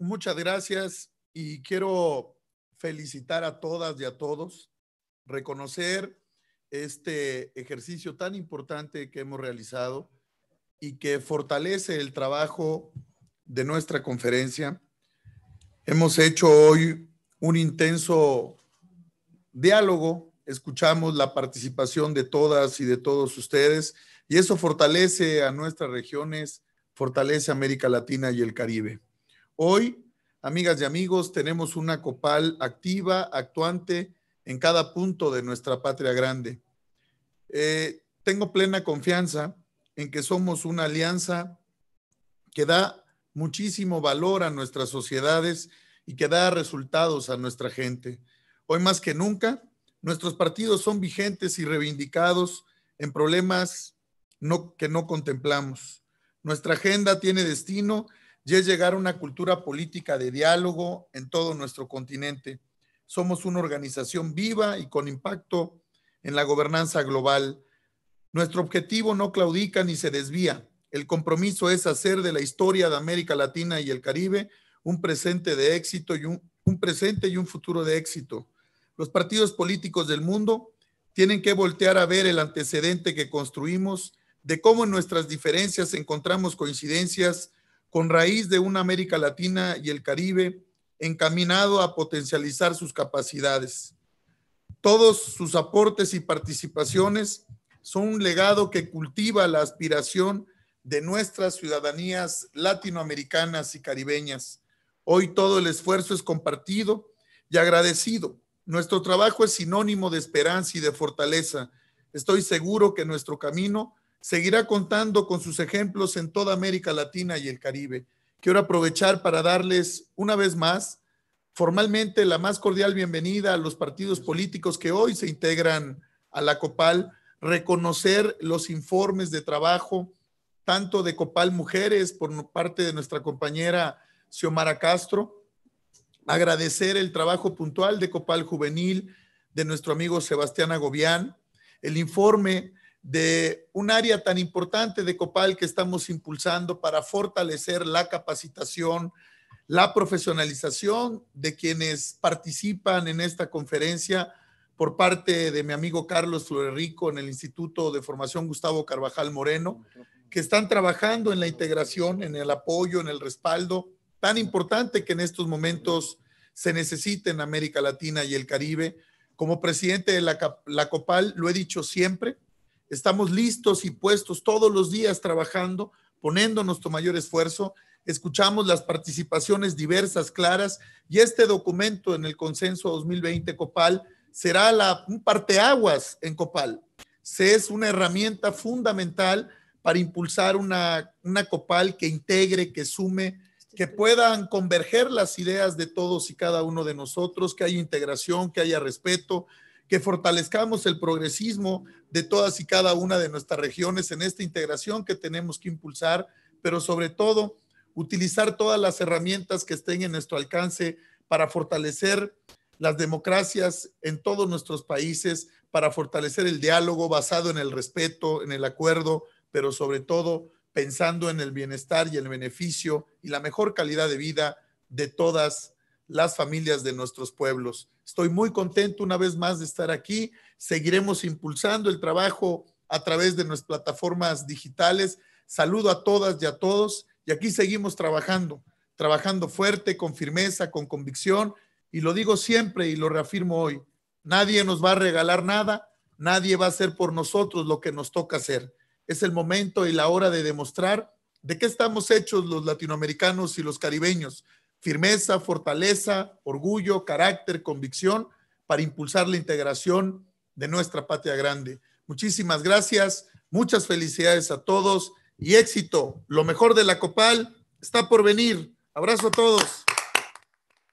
muchas gracias y quiero felicitar a todas y a todos, reconocer este ejercicio tan importante que hemos realizado y que fortalece el trabajo de nuestra conferencia. Hemos hecho hoy un intenso diálogo, escuchamos la participación de todas y de todos ustedes y eso fortalece a nuestras regiones, fortalece América Latina y el Caribe. Hoy, amigas y amigos, tenemos una copal activa, actuante en cada punto de nuestra patria grande. Eh, tengo plena confianza en que somos una alianza que da muchísimo valor a nuestras sociedades y que da resultados a nuestra gente. Hoy más que nunca, nuestros partidos son vigentes y reivindicados en problemas que no contemplamos. Nuestra agenda tiene destino y es llegar a una cultura política de diálogo en todo nuestro continente. Somos una organización viva y con impacto en la gobernanza global. Nuestro objetivo no claudica ni se desvía. El compromiso es hacer de la historia de América Latina y el Caribe un presente de éxito y un, presente y un futuro de éxito. Los partidos políticos del mundo tienen que voltear a ver el antecedente que construimos de cómo en nuestras diferencias encontramos coincidencias con raíz de una América Latina y el Caribe encaminado a potencializar sus capacidades. Todos sus aportes y participaciones son un legado que cultiva la aspiración de nuestras ciudadanías latinoamericanas y caribeñas. Hoy todo el esfuerzo es compartido y agradecido. Nuestro trabajo es sinónimo de esperanza y de fortaleza. Estoy seguro que nuestro camino seguirá contando con sus ejemplos en toda América Latina y el Caribe. Quiero aprovechar para darles una vez más formalmente la más cordial bienvenida a los partidos políticos que hoy se integran a la COPAL, reconocer los informes de trabajo tanto de COPAL Mujeres por parte de nuestra compañera Xiomara Castro, agradecer el trabajo puntual de COPAL Juvenil de nuestro amigo Sebastián Agobián, el informe de un área tan importante de Copal que estamos impulsando para fortalecer la capacitación, la profesionalización de quienes participan en esta conferencia por parte de mi amigo Carlos Florerico en el Instituto de Formación Gustavo Carvajal Moreno, que están trabajando en la integración, en el apoyo, en el respaldo tan importante que en estos momentos se necesita en América Latina y el Caribe. Como presidente de la COPAL, lo he dicho siempre, Estamos listos y puestos todos los días trabajando, poniendo nuestro mayor esfuerzo. Escuchamos las participaciones diversas, claras, y este documento en el Consenso 2020 Copal será la, un parteaguas en Copal. Se es una herramienta fundamental para impulsar una, una Copal que integre, que sume, que puedan converger las ideas de todos y cada uno de nosotros, que haya integración, que haya respeto, que fortalezcamos el progresismo de todas y cada una de nuestras regiones en esta integración que tenemos que impulsar, pero sobre todo utilizar todas las herramientas que estén en nuestro alcance para fortalecer las democracias en todos nuestros países, para fortalecer el diálogo basado en el respeto, en el acuerdo, pero sobre todo pensando en el bienestar y el beneficio y la mejor calidad de vida de todas las familias de nuestros pueblos. Estoy muy contento una vez más de estar aquí. Seguiremos impulsando el trabajo a través de nuestras plataformas digitales. Saludo a todas y a todos. Y aquí seguimos trabajando, trabajando fuerte, con firmeza, con convicción. Y lo digo siempre y lo reafirmo hoy. Nadie nos va a regalar nada, nadie va a hacer por nosotros lo que nos toca hacer. Es el momento y la hora de demostrar de qué estamos hechos los latinoamericanos y los caribeños, firmeza, fortaleza, orgullo, carácter, convicción para impulsar la integración de nuestra patria grande. Muchísimas gracias, muchas felicidades a todos y éxito. Lo mejor de la Copal está por venir. Abrazo a todos.